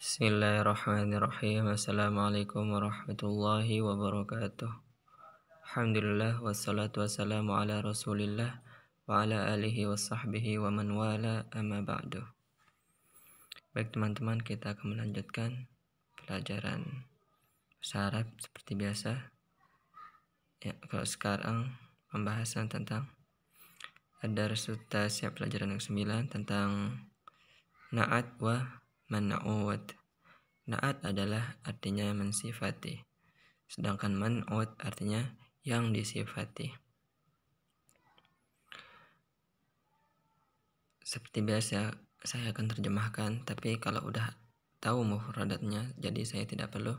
Bismillahirrahmanirrahim. Assalamualaikum warahmatullahi wabarakatuh. Alhamdulillah wassalatu wassalamu ala Rasulillah wa ala alihi wa sahbihi wa man wala amma ba'du. Baik teman-teman, kita akan melanjutkan pelajaran Sarab seperti biasa. Ya, kalau sekarang pembahasan tentang ada ya, siap pelajaran yang 9 tentang naat wa man'ud. Na'at adalah artinya mensifati. Sedangkan man'ud artinya yang disifati. Seperti biasa saya akan terjemahkan, tapi kalau udah tahu mufradatnya, jadi saya tidak perlu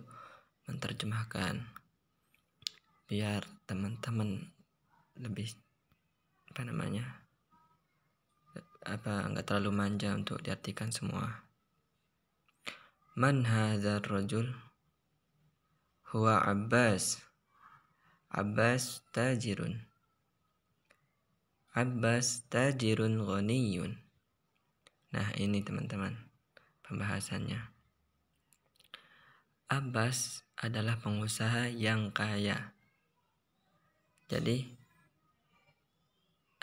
menerjemahkan. Biar teman-teman lebih apa namanya apa nggak terlalu manja untuk diartikan semua Man hadzal rajul? Huwa Abbas. Abbas tajirun. Abbas tajirun ghaniyun. Nah, ini teman-teman pembahasannya. Abbas adalah pengusaha yang kaya. Jadi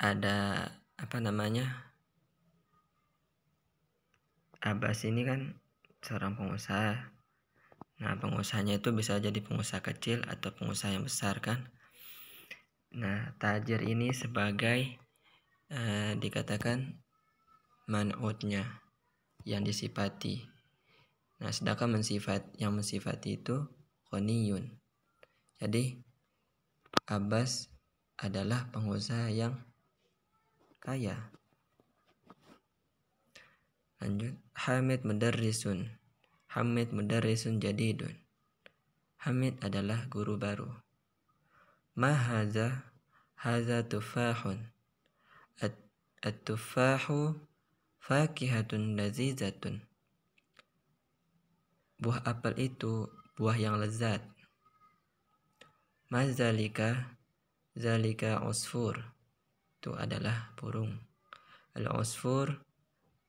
ada apa namanya? Abbas ini kan seorang pengusaha. Nah, pengusahanya itu bisa jadi pengusaha kecil atau pengusaha yang besar kan. Nah, tajir ini sebagai eh, dikatakan manutnya yang disifati. Nah, sedangkan mensifat yang mensifati itu koniyun. Jadi Abbas adalah pengusaha yang kaya lanjut Hamid mudarrisun Hamid mudarrisun jadidun Hamid adalah guru baru Mahaza Haza tufahun At-tufahu fakihatun lazizatun Buah apel itu buah yang lezat Mazalika Zalika usfur Itu adalah burung Al-usfur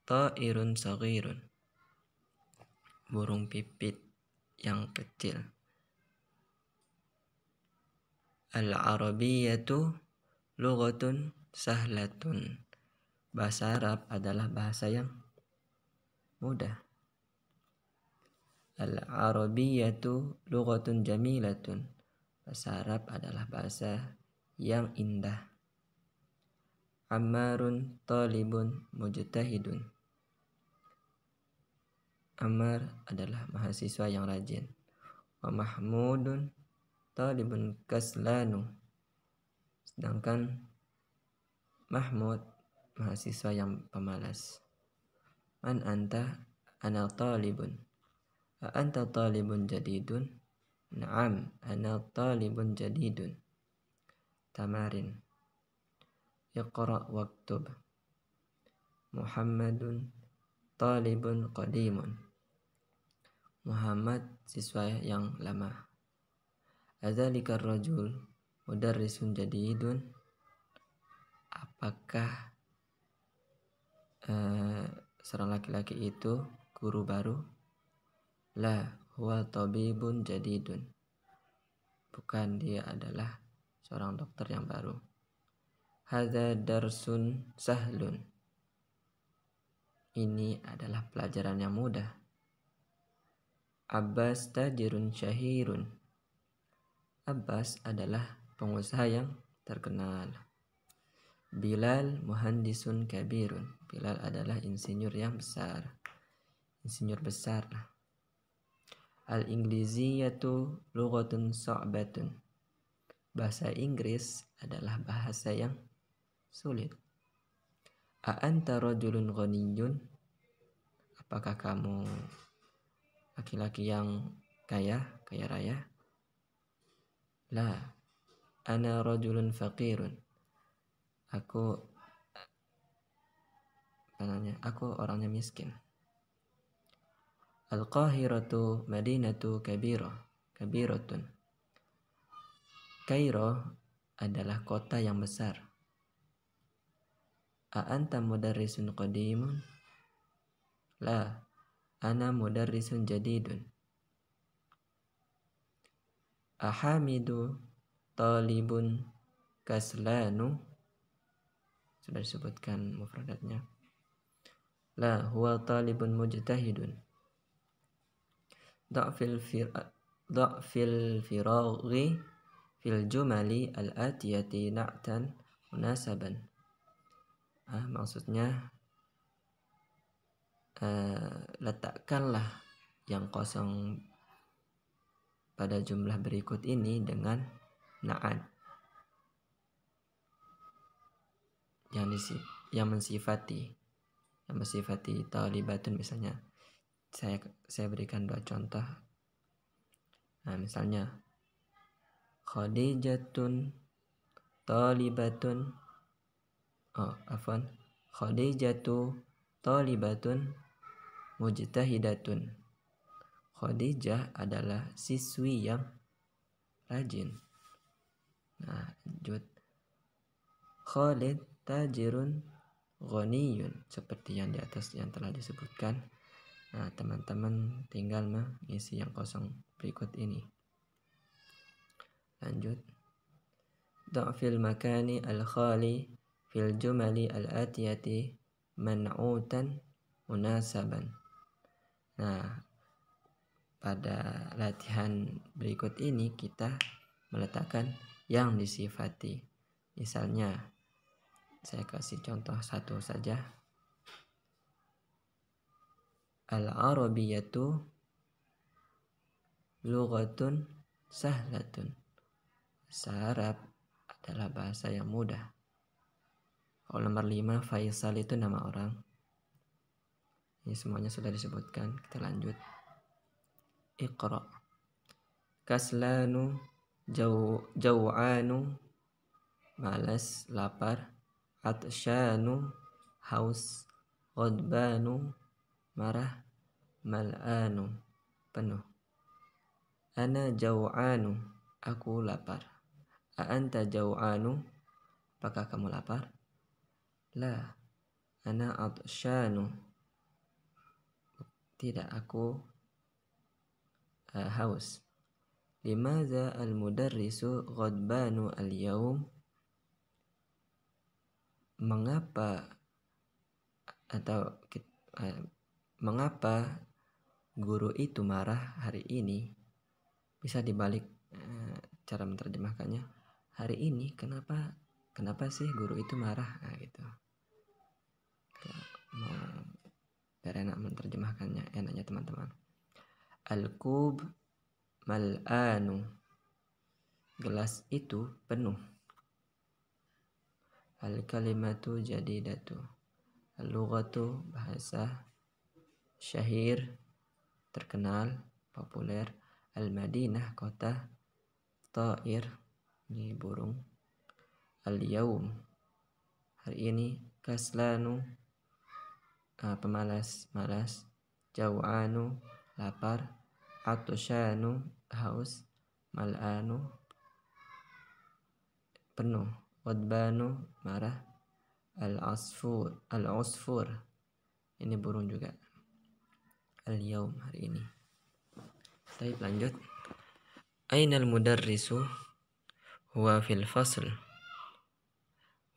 Ta'irun sagirun. Burung pipit yang kecil. Al-Arabiyatu Lugatun sahlatun. Bahasa Arab adalah bahasa yang mudah. Al-Arabiyatu Lugatun jamilatun. Bahasa Arab adalah bahasa yang indah. Ammarun talibun mujtahidun. Amr adalah mahasiswa yang rajin. Wa Mahmudun talibun kaslanu. Sedangkan Mahmud mahasiswa yang pemalas. Man anta? Ana talibun. A anta talibun jadidun? Naam, ana talibun jadidun. Tamarin. Iqra waktub. Muhammadun talibun qadimun. Muhammad siswa yang lama. Adzalika rajul mudarrisun jadidun? Apakah uh, seorang laki-laki itu guru baru? La huwa tabibun jadidun. Bukan dia adalah seorang dokter yang baru. Hadza darsun sahlun. Ini adalah pelajaran yang mudah. Abbas tajirun syahirun. Abbas adalah pengusaha yang terkenal. Bilal muhandisun kabirun. Bilal adalah insinyur yang besar. Insinyur besar. Al-Ingliziyatu lughatun So'batun. Bahasa Inggris adalah bahasa yang sulit. A'anta rajulun ghaniyun? Apakah kamu laki-laki yang kaya, kaya raya. La, ana rajulun faqirun. Aku namanya? Aku orangnya miskin. Al-Qahiratu Madinatu Kabira Kabiratun Kairo adalah kota yang besar. A'anta mudarrisun qadimun? La, Ana mudarrisun jadidun. Ahamidu talibun kaslanu. Sudah disebutkan mufradatnya. La huwa talibun mujtahidun. Da'fil fir da'fil firaghi fil jumali al-atiyati na'tan munasaban. Ah, maksudnya Eh, letakkanlah yang kosong pada jumlah berikut ini dengan na'at yang disip, yang mensifati yang mensifati talibatun misalnya saya saya berikan dua contoh nah misalnya khadijatun talibatun oh afwan khadijatu talibatun mujtahidatun. Khadijah adalah siswi yang rajin. Nah, lanjut. Khalid tajirun ghaniyun seperti yang di atas yang telah disebutkan. Nah, teman-teman tinggal mengisi yang kosong berikut ini. Lanjut. Da'fil makani al-khali fil jumali al-atiyati man'utan munasaban Nah, pada latihan berikut ini kita meletakkan yang disifati. Misalnya, saya kasih contoh satu saja. Al-Arabiyatu lughatun sahlatun. Bahasa adalah bahasa yang mudah. Kalau nomor lima Faisal itu nama orang. Ini ya, semuanya sudah disebutkan. Kita lanjut. Iqra. Kaslanu jau'anu malas lapar atshanu haus ghadbanu marah mal'anu penuh ana jau'anu aku lapar a anta jaw'anu apakah kamu lapar la ana atshanu tidak aku uh, haus. Limaza al-mudarrisu ghadbanu al-yaum? Mengapa atau uh, mengapa guru itu marah hari ini? Bisa dibalik uh, cara menerjemahkannya. Hari ini kenapa kenapa sih guru itu marah? Nah, gitu enak menerjemahkannya enaknya teman-teman al-kub mal anu gelas itu penuh al-kalimatu jadi datu al-lughatu bahasa syahir terkenal populer al-madinah kota ta'ir ini burung al-yaum hari ini kaslanu uh, pemalas malas jau'anu lapar atushanu haus mal'anu penuh wadbanu marah al-asfur al asfur ini burung juga al-yaum hari ini saya lanjut Ainal mudarrisu huwa fil fasl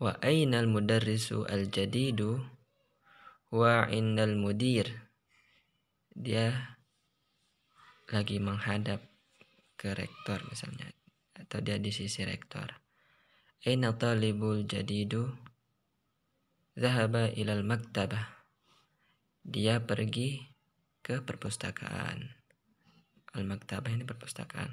wa ainal mudarrisu al jadidu wa indal mudir dia lagi menghadap ke rektor misalnya atau dia di sisi rektor aina talibul jadidu zahaba ilal maktabah dia pergi ke perpustakaan al maktabah ini perpustakaan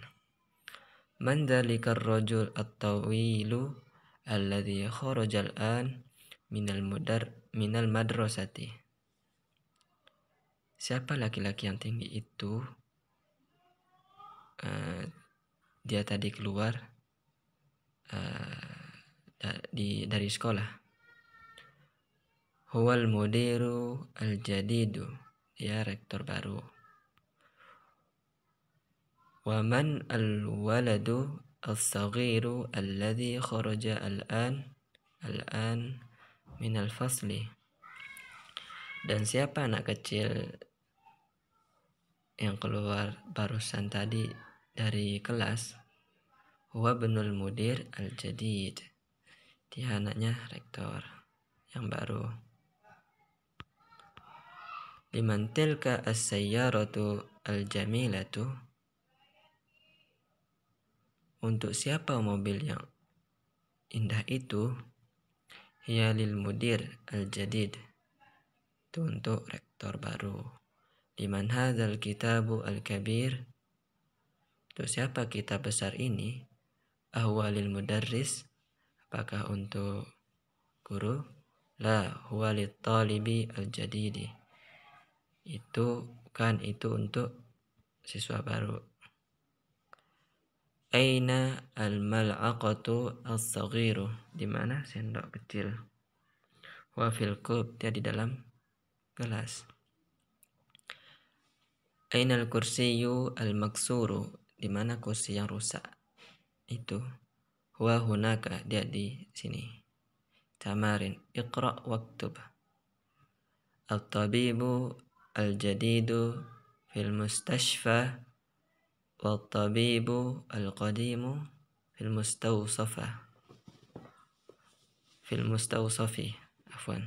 man dzalikar rajul at-tawilu alladhi kharajal an minal mudar minal madrasati. Siapa laki-laki yang tinggi itu? Uh, dia tadi keluar uh, da di dari sekolah. Huwal mudiru al-jadidu. Dia rektor baru. Waman al-waladu al-saghiru alladhi kharaja al-an al-an minal fasli dan siapa anak kecil yang keluar barusan tadi dari kelas huwa benul mudir al jadid dia anaknya rektor yang baru liman tilka as-sayyaratu al-jamilatu untuk siapa mobil yang indah itu hiya lil mudir al jadid itu untuk rektor baru liman hadzal kitabu al kabir untuk siapa kitab besar ini ahwa lil mudarris apakah untuk guru la huwa lil talibi al jadidi itu kan itu untuk siswa baru Aina al-mal'aqatu as-saghiru? Di mana sendok kecil? Wa fil kub, dia di dalam gelas. Aina al-kursiyu al-maksuru? Di mana kursi yang rusak? Itu. Wa hunaka, dia di sini. Tamarin, iqra waktub. Al-tabibu al-jadidu fil mustashfa والطبيب القديم في المستوصف في المستوصف عفوا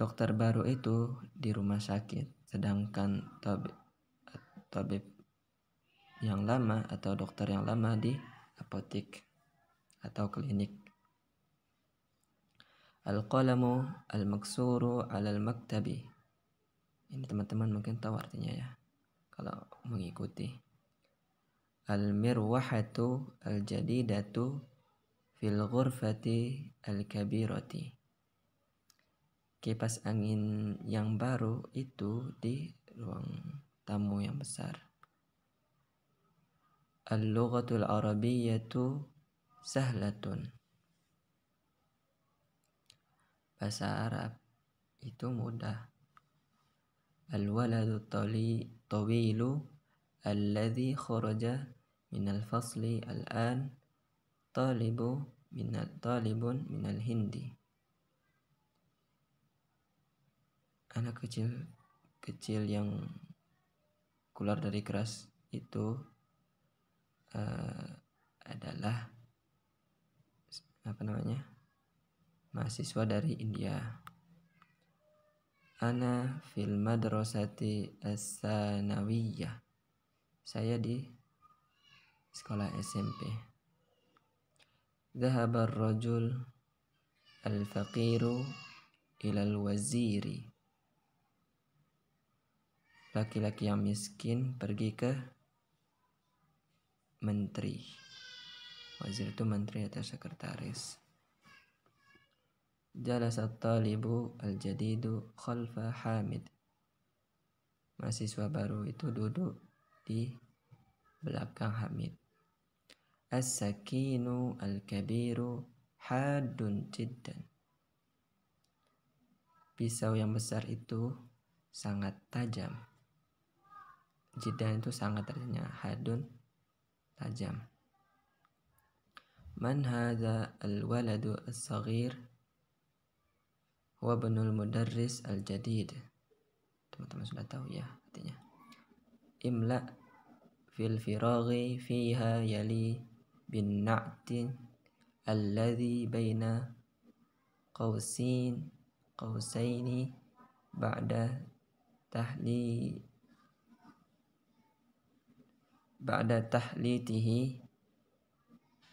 dokter baru itu di rumah sakit sedangkan tabib, yang lama atau dokter yang lama di apotek atau klinik al-qalamu al-maksuru al-maktabi al ini teman-teman mungkin tahu artinya ya. Kalau mengikuti. Al-mirwahatu al-jadidatu fil ghurfati al-kabirati. Kipas angin yang baru itu di ruang tamu yang besar. Al-lughatul arabiyyatu sahlatun. Bahasa Arab itu mudah. الولد الطويل الذي خرج من الفصل الآن طالب من طالب من الهندي anak kecil kecil yang keluar dari keras itu uh, adalah apa namanya mahasiswa dari India Ana fil madrasati as-sanawiyah. Saya di sekolah SMP. Dhahaba ar-rajul al-faqiru ila al-waziri. Laki-laki yang miskin pergi ke menteri. Wazir itu menteri atau sekretaris. Jalas talibu al-jadidu khalfa Hamid. Mahasiswa baru itu duduk di belakang Hamid. As-sakinu al-kabiru hadun jiddan. Pisau yang besar itu sangat tajam. Jiddan itu sangat tajamnya. hadun tajam. Man hadha al-waladu as-saghir Wabnul Mudarris Al-Jadid teman-teman sudah tahu ya artinya imla fil firaghi fiha yali bin na'tin alladhi baina qawsin qawsaini ba'da tahli ba'da tahlitihi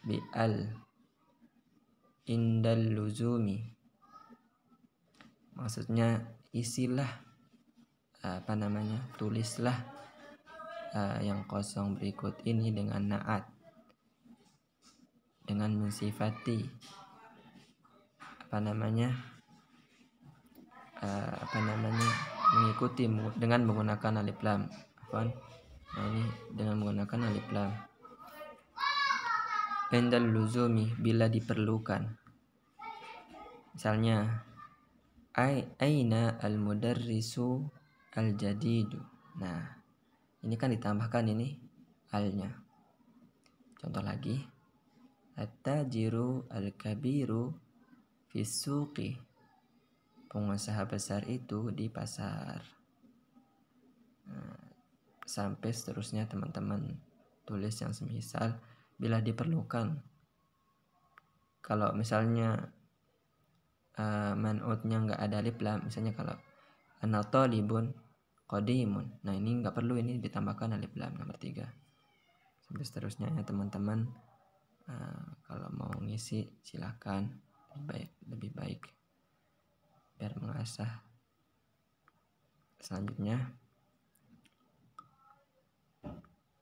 bi al indal luzumi maksudnya isilah apa namanya tulislah uh, yang kosong berikut ini dengan naat dengan mensifati apa namanya uh, apa namanya mengikuti dengan menggunakan alif lam apa nah ini dengan menggunakan alif lam endal luzumi bila diperlukan misalnya aina al-mudarrisu al-jadidu. Nah, ini kan ditambahkan ini alnya. Contoh lagi. At-tajiru al-kabiru Fisuki Pengusaha besar itu di pasar. Nah, sampai seterusnya teman-teman. Tulis yang semisal bila diperlukan. Kalau misalnya uh, manutnya nggak ada alif lam misalnya kalau anato libun kodimun nah ini nggak perlu ini ditambahkan alif lam nomor tiga sampai seterusnya ya teman-teman uh, kalau mau ngisi silahkan lebih baik lebih baik biar mengasah selanjutnya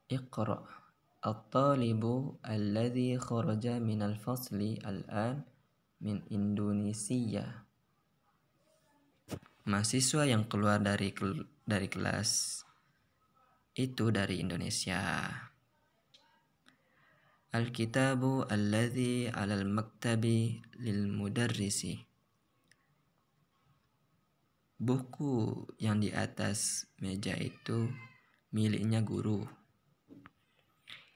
iqra al talibu alladhi kharaja minal fasli al-an min Indonesia. Mahasiswa yang keluar dari kel dari kelas itu dari Indonesia. Alkitabu alladhi alal maktabi lil mudarrisi. Buku yang di atas meja itu miliknya guru.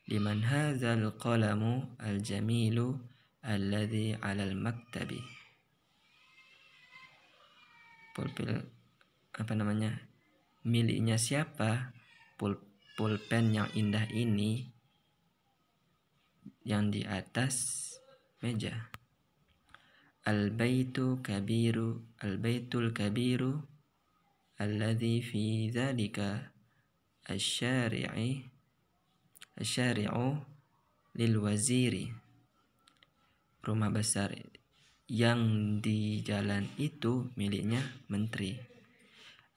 Liman hadzal qalamu al-jamilu alladhi alal maktabi pulpil apa namanya miliknya siapa pul pulpen yang indah ini yang di atas meja al baitu kabiru al baitul kabiru alladhi fi dzalika asyari'i asyari'u lil waziri Rumah besar yang di jalan itu miliknya menteri.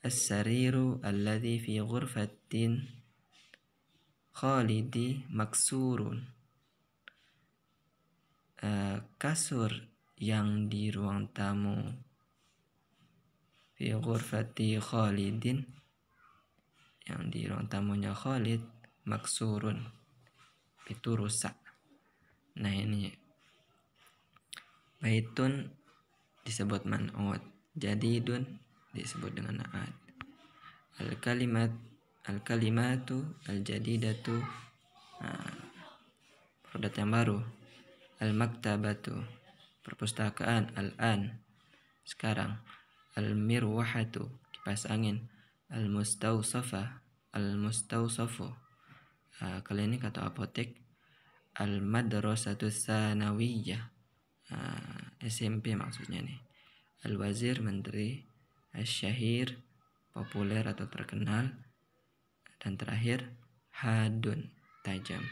As-sariru alladhi fi ghurfatin Khalidi maksurun. Uh, kasur yang di ruang tamu fi ghurfati Khalidin yang di ruang tamunya Khalid maksurun itu rusak. Nah ini Baitun disebut jadi dun disebut dengan na'at. Al-kalimat al-kalimatu al-jadidatu nah, produk yang baru. Al-maktabatu perpustakaan al-an sekarang. Al-mirwahatu kipas angin. al sofa, al mustausafu uh, kali ini kata apotek al-madrasatu sanawiyah Ah, SMP maksudnya nih Al-Wazir menteri al populer atau terkenal dan terakhir Hadun tajam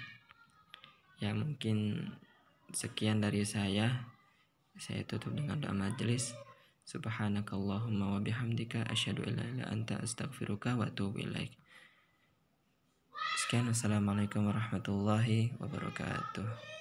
ya mungkin sekian dari saya saya tutup dengan doa majelis subhanakallahumma wa bihamdika Asyadu an la anta astaghfiruka wa atubu ilaik sekian wassalamualaikum warahmatullahi wabarakatuh